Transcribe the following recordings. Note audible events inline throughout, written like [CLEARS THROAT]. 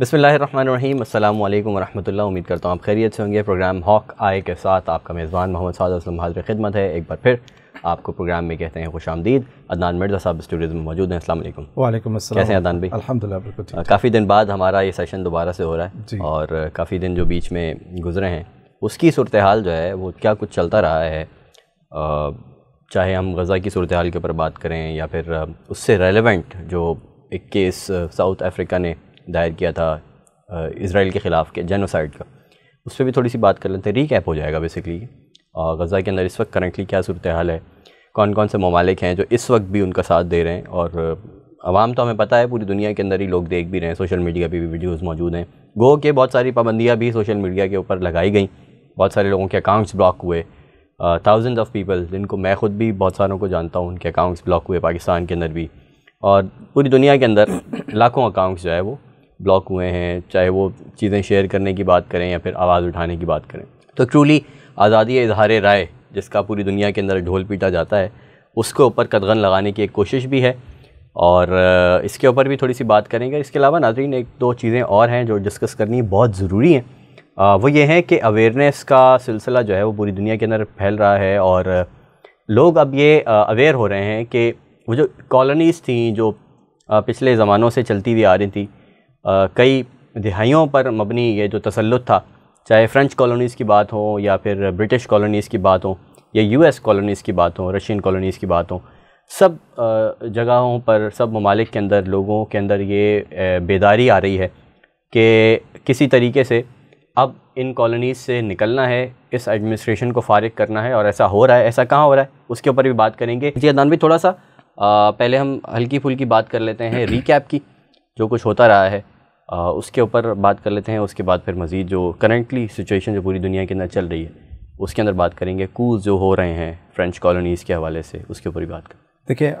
बसमीम अल्लाम वरहमल उम्मीद करता हूँ आप खैरियत से होंगे प्रोग्राम हॉक आई के साथ आपका मेज़बान मोहम्मद साद असलम हाजिर खिदमत है एक बार फिर आपको प्रोग्राम में कहते हैं खुश आमदीद अदनान मिर्जा साहब स्टूडियो में मौजूद हैं असल वालेकुम कैसे हैं अदनान भाई अलहमदिल्ला काफ़ी दिन बाद हमारा ये सेशन दोबारा से हो रहा है और काफ़ी दिन जो बीच में गुजरे हैं उसकी सूरत हाल जो है वो क्या कुछ चलता रहा है चाहे हम गज़ा की सूरत हाल के ऊपर बात करें या फिर उससे रेलिवेंट जो एक केस साउथ अफ्रीका ने दायर किया था इसराइल के ख़िलाफ़ के जेनोसाइड का उस पर भी थोड़ी सी बात कर लेते हैं कैप हो जाएगा बेसिकली और गज़ा के अंदर इस वक्त करंटली क्या सूरत हाल है कौन कौन से ममालिक हैं जो इस वक्त भी उनका साथ दे रहे हैं और आवाम तो हमें पता है पूरी दुनिया के अंदर ही लोग देख भी रहे हैं सोशल मीडिया पर भी वीडियोज़ मौजूद हैं गो के बहुत सारी पाबंदियाँ भी सोशल मीडिया के ऊपर लगाई गई बहुत सारे लोगों के अकाउंट्स ब्लॉक हुए थाउज़ेंड ऑफ़ पीपल जिनको मैं ख़ुद भी बहुत सारों को जानता हूँ उनके अकाउंट्स ब्लॉक हुए पाकिस्तान के अंदर भी और पूरी दुनिया के अंदर लाखों अकाउंट्स जो है वो ब्लॉक हुए हैं चाहे वो चीज़ें शेयर करने की बात करें या फिर आवाज़ उठाने की बात करें तो ट्रूली आज़ादी इजहार राय जिसका पूरी दुनिया के अंदर ढोल पीटा जाता है उसके ऊपर कदगन लगाने की एक कोशिश भी है और इसके ऊपर भी थोड़ी सी बात करेंगे इसके अलावा नाजरीन एक दो चीज़ें और हैं जो डिस्कस करनी बहुत ज़रूरी हैं वो ये हैं कि अवेयरनेस का सिलसिला जो है वो पूरी दुनिया के अंदर फैल रहा है और लोग अब ये अवेयर हो रहे हैं कि वो जो कॉलोनीज़ थी जो पिछले ज़मानों से चलती हुई आ रही थी कई दिहाइयों पर मबनी ये जो तसलुत था चाहे फ़्रेंच कॉलोनीज़ की बात हो या फिर ब्रिटिश कॉलोनीज़ की बात हो या यूएस कॉलोनीज़ की बात हो रशियन कॉलोनीज़ की बात हो सब जगहों पर सब ममालिक के अंदर लोगों के अंदर ये बेदारी आ रही है कि किसी तरीके से अब इन कॉलोनीज़ से निकलना है इस एडमिनिस्ट्रेशन को फारिग करना है और ऐसा हो रहा है ऐसा कहाँ हो रहा है उसके ऊपर भी बात करेंगे जी अदान भी थोड़ा सा आ, पहले हम हल्की फुल्की बात कर लेते हैं रिकैप [CLEARS THROAT] की जो कुछ होता रहा है आ, उसके ऊपर बात कर लेते हैं उसके बाद फिर मज़ीद जो करेंटली सिचुएशन जो पूरी दुनिया के अंदर चल रही है उसके अंदर बात करेंगे कूल जो हो रहे हैं फ्रेंच कॉलोनीज़ के हवाले से उसके ऊपर भी बात करें देखिए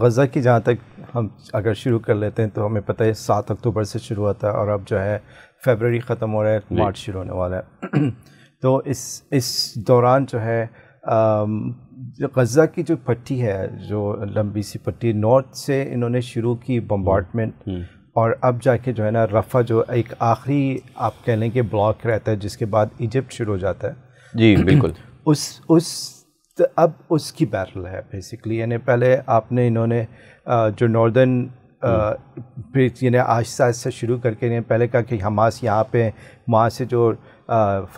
गज़ा की जहाँ तक हम अगर शुरू कर लेते हैं तो हमें पता है सात अक्टूबर से शुरू होता है और अब जो है फेबररी ख़त्म हो रहा है मार्च शुरू होने वाला है [CLEARS THROAT] तो इस इस दौरान जो है गज़ा की जो पट्टी है जो लंबी सी पट्टी नॉर्थ से इन्होंने शुरू की बम्बार्टमेंट हम्म। और अब जाके जो है ना रफ़ा जो एक आखिरी आप कह लें कि ब्लॉक रहता है जिसके बाद इजिप्ट शुरू हो जाता है जी बिल्कुल [CLEARS THROAT] उस उस तो अब उसकी बैटल है बेसिकली यानी पहले आपने इन्होंने जो नॉर्दर्न हम्म। यानी आहिस्ता आहिस्ता शुरू करके ने पहले कहा कि हमास यहाँ पे वहाँ से जो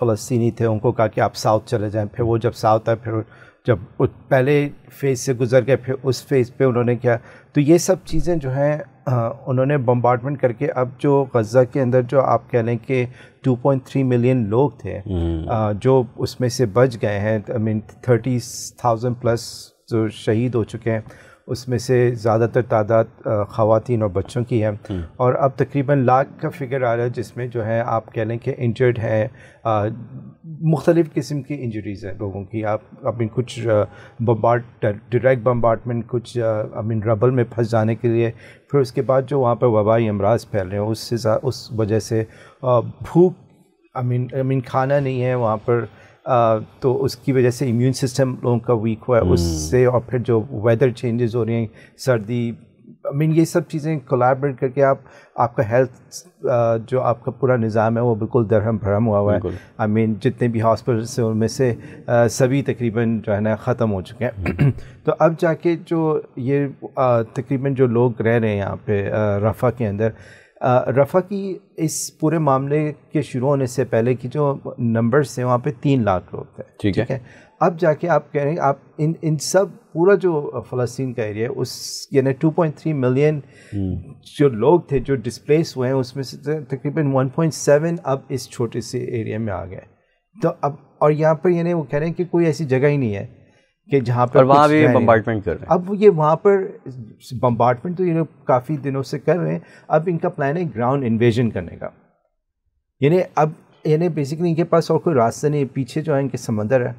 फ़लस्तीनी थे उनको कहा कि आप साउथ चले जाएं फिर वो जब साउथ आए फिर जब उस पहले फेज़ से गुजर गए फिर उस फेज़ पे उन्होंने किया तो ये सब चीज़ें जो हैं उन्होंने बम्बार्टमेंट करके अब जो गज़ा के अंदर जो आप कह लें कि 2.3 मिलियन लोग थे आ, हम्म। जो उसमें से बच गए हैं I mean thirty thousand plus जो शहीद हो चुके हैं उसमें से ज़्यादातर तादाद ख़वान और बच्चों की है हम्म। और अब तकरीबन लाख का फिगर आ रहा है जिसमें जो है आप कह लें कि इंजर्ड हैं मुख्तलिफ़ किस्म की इंजरीज़ हैं लोगों की आप अपनी कुछ बम्बार्ट डायरेक्ट बम्बार्टमेंट कुछ मीन रबल में फंस जाने के लिए फिर उसके बाद जो वहाँ पर वबाई अमराज फैल रहे हैं उससे उस वजह से भूख आई मीन आई मीन खाना नहीं है वहाँ पर तो उसकी वजह से इम्यून सिस्टम लोगों का वीक हुआ है हम्म। उससे और फिर जो वेदर चेंजेस हो रहे हैं सर्दी आई मीन ये सब चीज़ें कोलाबरेट करके आप आपका हेल्थ जो आपका पूरा निज़ाम है वो बिल्कुल दरहम भरम हुआ हुआ है आई मीन जितने भी हॉस्पिटल्स हैं उनमें से सभी तकरीबन जो है ना ख़त्म हो चुके हैं [CLEARS THROAT] तो अब जाके जो ये तकरीबन जो लोग रह रहे हैं यहाँ पे रफ़ा के अंदर रफ़ा की इस पूरे मामले के शुरू होने से पहले की जो नंबर्स हैं वहाँ पे तीन लाख लोग थे ठीक है, अब जाके आप कह रहे हैं आप इन इन सब पूरा जो फ़लस्तीन का एरिया है उस यानी 2.3 मिलियन हम्म। जो लोग थे जो डिस्प्लेस हुए हैं उसमें से तकरीबन 1.7 अब इस छोटे से एरिया में आ गए तो अब और यहाँ पर यानी वो कह रहे हैं कि कोई ऐसी जगह ही नहीं है कि जहाँ पर वहाँ भी बम्बार्टमेंट कर रहे हैं अब ये वहाँ पर बम्बार्टमेंट तो ये लोग काफ़ी दिनों से कर रहे हैं अब इनका प्लान है ग्राउंड इन्वेजन करने का यानी अब यानी बेसिकली इनके पास और कोई रास्ता नहीं पीछे जो है इनके समंदर है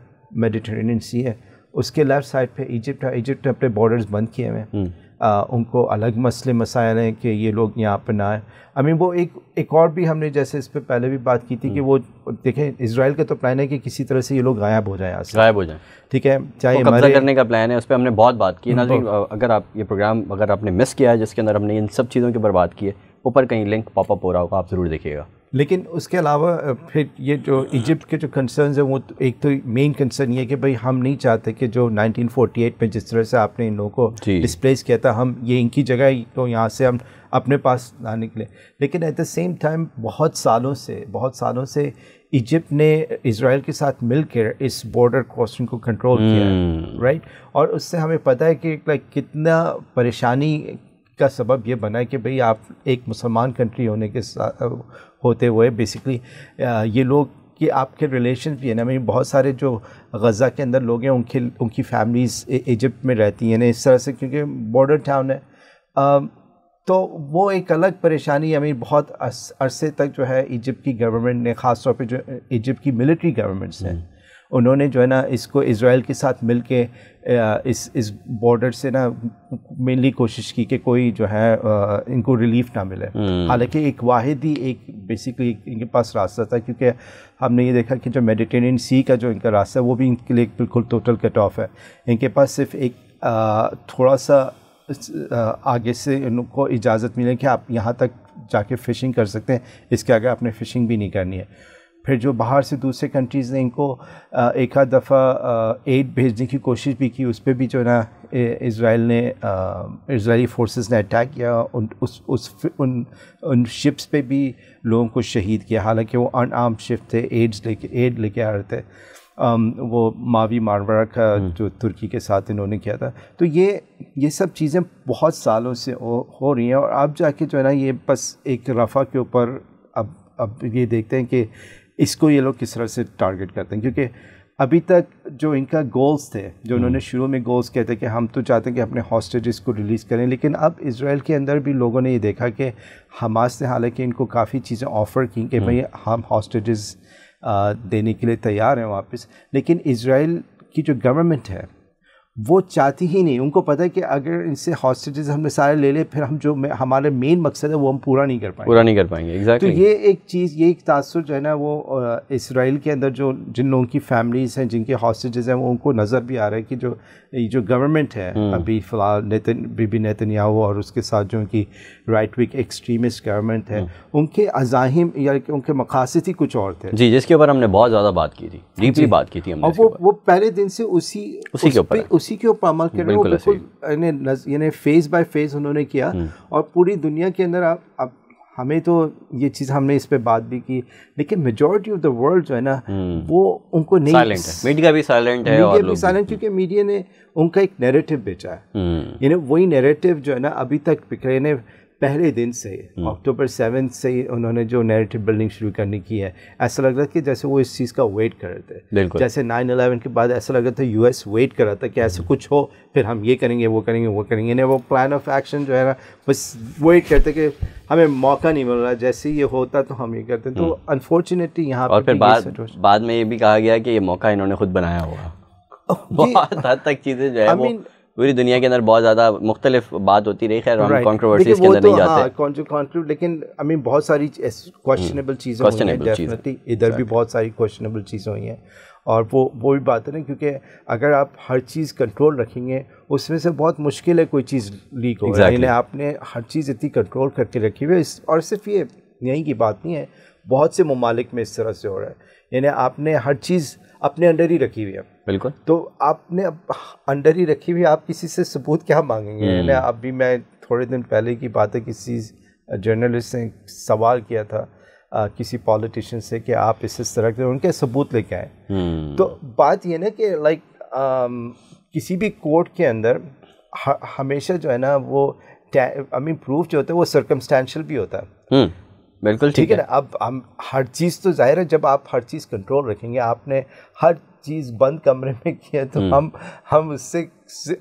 मेडिटेरेनियन सी है उसके लेफ्ट साइड पे इजिप्ट है इजिप्ट ने अपने बॉर्डर्स बंद किए हुए हैं हम्म। आ, उनको अलग मसले मसाइल हैं कि ये लोग यहाँ पर ना आए आई मीन वो एक एक और भी हमने जैसे इस पर पहले भी बात की थी कि हम्म। वो देखें इसराइल का तो प्लान है कि किसी तरह से ये लोग गायब हो जाए गायब हो जाए ठीक है चाहे हमारे करने का प्लान है उस पर हमने बहुत बात की नाजरीन अगर आप ये प्रोग्राम अगर आपने मिस किया है जिसके अंदर हमने इन सब चीज़ों की बात की है ऊपर कहीं लिंक पॉपअप हो रहा होगा आप ज़रूर देखिएगा लेकिन उसके अलावा फिर ये जो इजिप्ट के जो कंसर्न्स हैं वो तो एक तो मेन कंसर्न ये कि भाई हम नहीं चाहते कि जो 1948 में जिस तरह से आपने इन लोगों को डिस्प्लेस किया था हम ये इनकी जगह तो यहाँ से हम अपने पास लाने के लिए लेकिन एट द सेम टाइम बहुत सालों से बहुत सालों से इजिप्ट ने इसराइल के साथ मिलकर इस बॉर्डर क्रॉसिंग को कंट्रोल किया राइट हम्म। और उससे हमें पता है कि लाइक कितना परेशानी का सबब यह बना कि भाई आप एक मुसलमान कंट्री होने के होते हुए बेसिकली ये लोग कि आपके रिलेशन भी है ना मैं बहुत सारे जो गज़ा के अंदर लोग हैं उनके उनकी फैमिलीज़ इजिप्ट में रहती हैं इस तरह से क्योंकि बॉर्डर टाउन है आ, तो वो एक अलग परेशानी हमें बहुत अरसे तक जो है इजिप्ट की गवर्नमेंट ने ख़ास पे जो इजिप्ट की मिलिट्री गवर्नमेंट्स हैं हम्म। उन्होंने जो है ना इसको इसराइल के साथ मिल के इस इस बॉर्डर से ना मेनली कोशिश की कि कोई जो है इनको रिलीफ ना मिले हम्म। हालांकि एक वाहिद ही एक बेसिकली इनके पास रास्ता था क्योंकि हमने ये देखा कि जो मेडिटेन सी का जो इनका रास्ता है वो भी इनके लिए बिल्कुल टोटल कट ऑफ है इनके पास सिर्फ एक थोड़ा सा आगे से इनको इजाज़त मिले कि आप यहाँ तक जाके फ़िशिंग कर सकते हैं इसके आगे आपने फ़िशिंग भी नहीं करनी है फिर जो बाहर से दूसरे कंट्रीज़ ने इनको एक आध दफ़ा एड भेजने की कोशिश भी की उस पर भी जो है ना इसराइल ने इसराइली फोर्सेस ने अटैक किया उन उस उस उन उन शिप्स पे भी लोगों को शहीद किया हालांकि वो आर्म शिप थे एड्स लेके एड लेके आ रहे थे आम, वो मावी मारवरा का हम्म। जो तुर्की के साथ इन्होंने किया था तो ये ये सब चीज़ें बहुत सालों से हो, हो रही हैं और अब जाके जो है ना ये बस एक रफ़ा के ऊपर अब अब ये देखते हैं कि इसको ये लोग किस तरह से टारगेट करते हैं क्योंकि अभी तक जो इनका गोल्स थे जो हम्म। उन्होंने शुरू में गोल्स कहे थे कि हम तो चाहते हैं कि अपने हॉस्टेजेस को रिलीज़ करें लेकिन अब इसराइल के अंदर भी लोगों ने ये देखा कि हमास ने हालांकि इनको काफ़ी चीज़ें ऑफ़र की कि हम्म। भाई हम हॉस्टेजेस देने के लिए तैयार हैं वापस लेकिन इसराइल की जो गवर्नमेंट है वो चाहती ही नहीं उनको पता है कि अगर इनसे हॉस्टेजेस हमने सारे ले ले फिर हम जो हमारे मेन मकसद है वो हम पूरा नहीं कर पाएंगे पूरा नहीं कर पाएंगे एग्जैक्टली exactly. तो ये एक चीज़ ये एक तासर जो है ना वो इसराइल के अंदर जो जिन लोगों की फैमिलीज़ हैं जिनके हॉस्टेजेस हैं वो उनको नज़र भी आ रहा है कि जो जो गवर्नमेंट है हम्म। अभी फ़िलहाल नितिन बीबी नितिनयाहू और उसके साथ जो उनकी राइट विक एक्सट्रीमिस्ट गवर्नमेंट है हम्म। उनके अजाहिम या उनके मकासद ही कुछ और थे जी जिसके ऊपर हमने बहुत ज़्यादा बात की थी डीपली बात की थी और वो वो पहले दिन से उसी उसी के ऊपर उसी के ऊपर अमल कर रहे हो बिल्कुल यानी फेज बाय फेज उन्होंने किया हम्म। और पूरी दुनिया के अंदर आप आप हमें तो ये चीज़ हमने इस पर बात भी की लेकिन मेजोरिटी ऑफ द वर्ल्ड जो है ना हम्म। वो उनको नहीं साइलेंट है मीडिया भी साइलेंट है मीडिया भी साइलेंट क्योंकि मीडिया ने उनका एक नैरेटिव बेचा है हम्म। यानी वही नैरेटिव जो है ना अभी तक बिक रहे हैं पहले दिन से हम्म। अक्टूबर सेवन से ही उन्होंने जो नैरेटिव बिल्डिंग शुरू करने की है ऐसा लग रहा था कि जैसे वो इस चीज़ का वेट कर रहे थे जैसे नाइन अलेवन के बाद ऐसा लग रहा था एस वेट कर रहा था कि ऐसा हम्म। कुछ हो फिर हम ये करेंगे वो करेंगे वो करेंगे नहीं वो प्लान ऑफ एक्शन जो है ना बस वेट करते कि हमें मौका नहीं मिल रहा जैसे ये होता तो हम ये करते तो अनफॉर्चुनेटली हम्म। यहाँ पर फिर बाद बाद में ये भी कहा गया कि ये मौका इन्होंने खुद बनाया होगा बहुत हद तक चीज़ें जो है I mean, पूरी दुनिया के अंदर बहुत ज़्यादा मुख्तलिफ बात होती रही खैर right. कॉन्ट्रोवर्सी अंदर तो नहीं जाते हाँ, लेकिन आई मीन बहुत सारी क्वेश्चनेबल चीज़ें डेफिनेटली इधर भी बहुत सारी क्वेश्चनेबल चीज़ें हुई हैं और वो वो भी बात है ना क्योंकि अगर आप हर चीज़ कंट्रोल रखेंगे उसमें से बहुत मुश्किल है कोई चीज़ लीक हो exactly. यानी आपने हर चीज़ इतनी कंट्रोल करके रखी हुई है और सिर्फ ये यहीं की बात नहीं है बहुत से ममालिक में इस तरह से हो रहा है यानी आपने हर चीज़ अपने अंडर ही रखी हुई है बिल्कुल तो आपने अब अंडर ही रखी हुई आप किसी से सबूत क्या मांगेंगे हम्म। अभी मैं थोड़े दिन पहले की बात है किसी जर्नलिस्ट ने सवाल किया था आ, किसी पॉलिटिशियन से कि आप इस इस तरह के उनके सबूत लेके आए हम्म। तो बात यह ना कि लाइक किसी भी कोर्ट के अंदर हमेशा जो है ना वो आई मीन प्रूफ जो होता है वो सरकमस्टेंशल भी होता है हम्म। बिल्कुल ठीक है ना अब हम हर चीज़ तो जाहिर है जब आप हर चीज़ कंट्रोल रखेंगे आपने हर चीज़ बंद कमरे में किया तो हम्म। हम हम उससे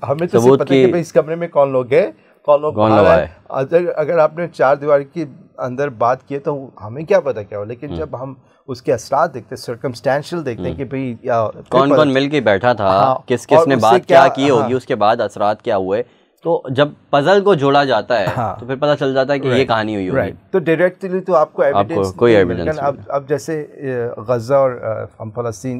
हमें तो, तो पता है कि इस कमरे में कौन लोग हैं कौन लोग कौन है अगर अगर आपने चार दीवार के अंदर बात की तो हमें क्या पता क्या हो लेकिन हम्म। जब हम उसके असरा देखते हैं सर्कमस्टेंशियल देखते हैं हम्म। कि भाई कौन कौन मिल के बैठा था हाँ, किस किसने बात क्या, क्या की होगी हाँ। उसके बाद असरात क्या हुए तो जब पजल को जोड़ा जाता है हाँ, तो फिर पता चल जाता है कि ये कहानी हुई होगी तो डायरेक्टली तो आपको एविडेंस आपको कोई एविडेंस अब अब जैसे गज़ा और हम फलस्तीन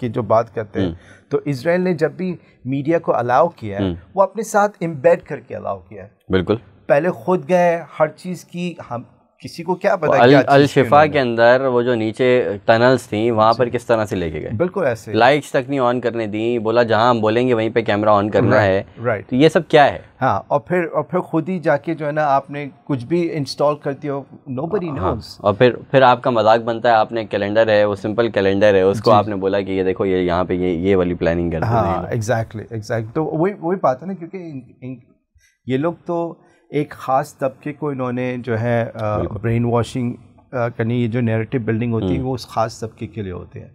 की जो बात करते हैं हम्म। तो इसराइल ने जब भी मीडिया को अलाउ किया है हम्म। वो अपने साथ एम्बेड करके अलाउ किया है बिल्कुल पहले खुद गए हर चीज़ की हम किसी को क्या पता अल, अल शिफा के अंदर वो जो नीचे टनल्स थी वहाँ पर किस तरह से लेके गए बिल्कुल ऐसे लाइट्स तक नहीं ऑन करने दी बोला जहाँ हम बोलेंगे वहीं पे कैमरा ऑन करना है राइट तो ये सब क्या है हाँ और फिर और फिर खुद ही जाके जो है ना आपने कुछ भी इंस्टॉल करती हो नो बडी नोस और फिर फिर आपका मजाक बनता है आपने कैलेंडर है वो सिंपल कैलेंडर है उसको आपने बोला कि ये देखो ये यहाँ पे ये ये वाली प्लानिंग कर हाँ एग्जैक्टली एग्जैक्ट तो वही वही बात है ना क्योंकि ये लोग तो एक ख़ास तबके को इन्होंने जो है ब्रेन वॉशिंग करनी ये जो नैरेटिव बिल्डिंग होती है हम्म। वो उस ख़ास तबके के लिए होती है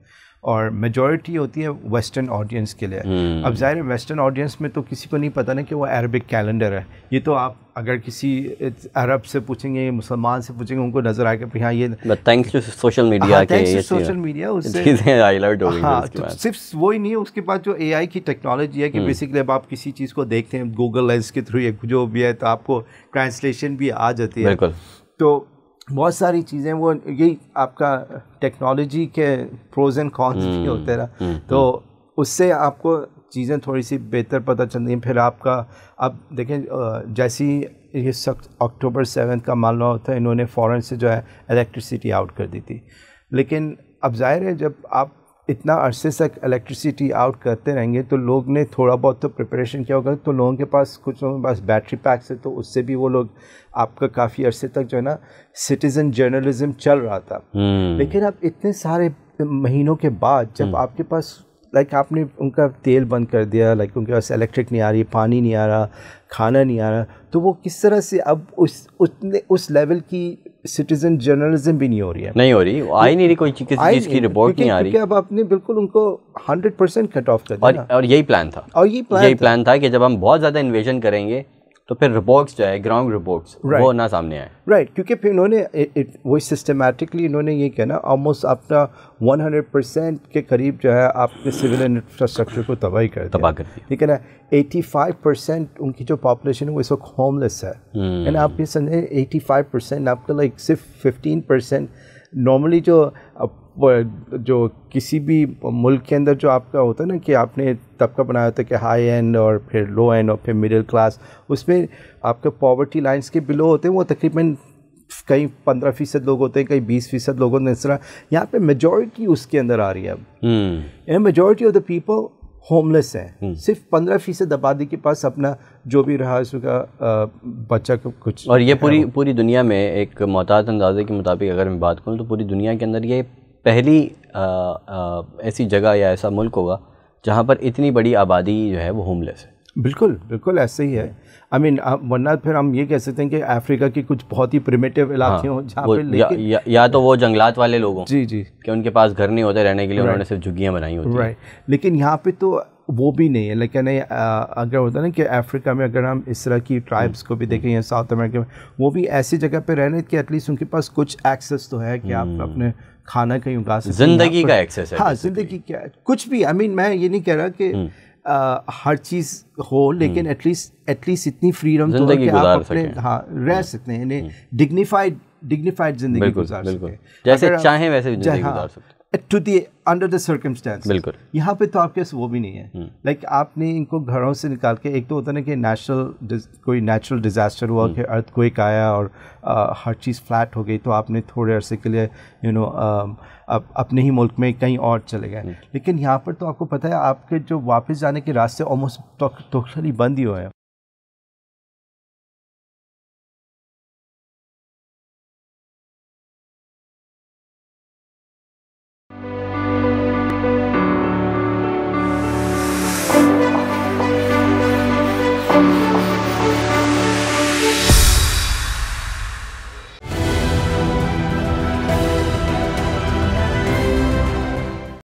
और मेजॉरिटी होती है वेस्टर्न ऑडियंस के लिए हम्म। अब ज़ाहिर वेस्टर्न ऑडियंस में तो किसी को नहीं पता ना कि वो अरबिक कैलेंडर है ये तो आप अगर किसी अरब से पूछेंगे मुसलमान से पूछेंगे उनको नजर आएगा भाई हाँ ये थैंक यू सोशल मीडिया के सोशल मीडिया उससे हाँ तो सिर्फ वो ही नहीं है उसके पास जो एआई की टेक्नोलॉजी है कि बेसिकली हम्म। अब आप किसी चीज़ को देखते हैं गूगल लेंस के थ्रू जो भी है तो आपको ट्रांसलेशन भी आ जाती है बिल्कुल तो बहुत सारी चीज़ें वो यही आपका टेक्नोलॉजी के प्रोज एंड कॉन्स भी होते रहा हम्म, तो हम्म। उससे आपको चीज़ें थोड़ी सी बेहतर पता रही हैं फिर आपका अब देखें जैसी ये सख्त अक्टूबर सेवन का मामला होता है इन्होंने फ़ौरन से जो है इलेक्ट्रिसिटी आउट कर दी थी लेकिन अब जाहिर है जब आप इतना अरसे तक इलेक्ट्रिसिटी आउट करते रहेंगे तो लोग ने थोड़ा बहुत तो प्रिपरेशन किया होगा तो लोगों के पास कुछ लोगों के पास बैटरी पैक्स है तो उससे भी वो लोग आपका काफ़ी अरसे तक जो है ना सिटीज़न जर्नलिज़म चल रहा था हम्म। लेकिन अब इतने सारे महीनों के बाद जब हम्म। आपके पास लाइक आपने उनका तेल बंद कर दिया लाइक उनके पास इलेक्ट्रिक नहीं आ रही पानी नहीं आ रहा खाना नहीं आ रहा तो वो किस तरह से अब उस उतने उस लेवल की सिटीजन जर्नलिज्म भी नहीं हो रही है नहीं हो रही आई नहीं रही कोई किसी चीज़ की रिपोर्ट नहीं आ रही अब आपने बिल्कुल उनको हंड्रेड परसेंट कट ऑफ कर दिया और, और यही प्लान था और यही प्लान यही प्लान था कि जब हम बहुत ज़्यादा इन्वेजन करेंगे तो फिर रिपोर्ट्स जो है ग्राउंड रिपोर्ट्स right. वो ना सामने आए राइट right. क्योंकि फिर उन्होंने वो सिस्टमेटिकली इन्होंने ये किया ना ऑलमोस्ट अपना 100 परसेंट के करीब जो है आपके सिविल इंफ्रास्ट्रक्चर को तबाही कर तबाह कर दिया ठीक है ना 85 परसेंट उनकी जो पॉपुलेशन है वो इस वक्त होमलेस है एंड हम्म। hmm. आप ये समझें एटी फाइव परसेंट आपका लाइक सिर्फ फिफ्टीन परसेंट नॉर्मली जो जो किसी भी मुल्क के अंदर जो आपका होता है ना कि आपने तबका बनाया होता है कि हाई एंड और फिर लो एंड और फिर मिडिल क्लास उसमें आपके पॉवर्टी लाइंस के बिलो होते हैं वो तकरीबन कहीं पंद्रह फ़ीसद लोग होते हैं कहीं बीस फ़ीसद लोग होते हैं इस तरह यहाँ पे मेजोरिटी उसके अंदर आ रही है अब majority of the people homeless हैं हम्म। सिर्फ पंद्रह फीसद आबादी के पास अपना जो भी रहा उसका बच्चा को कुछ और ये पूरी पूरी दुनिया में एक मोहताज अंदाजे के मुताबिक अगर मैं बात करूँ तो पूरी दुनिया के अंदर ये पहली आ, आ, ऐसी जगह या ऐसा मुल्क होगा जहाँ पर इतनी बड़ी आबादी जो है वो होमलेस है बिल्कुल बिल्कुल ऐसे ही है आई मीन वरना फिर हम ये कह सकते हैं कि अफ्रीका की कुछ बहुत ही प्रिमेटिव इलाके हाँ, हों जहाँ पे लेकिन या, या, या तो वो जंगलात वाले लोग हों जी जी कि उनके पास घर नहीं होते रहने के लिए उन्होंने सिर्फ झुग्गियाँ बनाई होती राइट लेकिन यहाँ पे तो वो भी नहीं है लेकिन अगर होता ना कि अफ्रीका में अगर हम इस तरह की ट्राइब्स को भी हम्म। देखें या साउथ अमेरिका में वो भी ऐसी जगह पर रह रहे कि एटलीस्ट उनके पास कुछ एक्सेस तो है कि आप हम्म। अपने खाना कहीं उगा सकते जिंदगी का एक्सरसाइज हाँ जिंदगी क्या कुछ भी आई I मीन mean, मैं ये नहीं कह रहा कि हम्म। आ, हर चीज़ हो लेकिन एटलीस्ट हम्म। एटलीस्ट इतनी फ्रीडम तो कि आप अपने हाँ रह हम्म। सकते हैं डिग्निफाइड डिग्निफाइड जिंदगी हाँ, गुजार सकते हैं जैसे चाहे वैसे जिंदगी गुजार सकते to the under the circumstances बिल्कुल यहाँ पे तो आपके वो भी नहीं है लाइक हम्म। like, आपने इनको घरों से निकाल के एक तो होता ना कि नेचुरल कोई नेचुरल डिजास्टर हुआ हम्म। कि अर्थ कोई आया और आ, हर चीज़ फ्लैट हो गई तो आपने थोड़े अरसे के लिए यू you नो know, अपने ही मुल्क में कहीं और चले गए हम्म। लेकिन यहाँ पर तो आपको पता है आपके जो वापस जाने के रास्ते ऑलमोस्ट टोटली बंद ही हुए हैं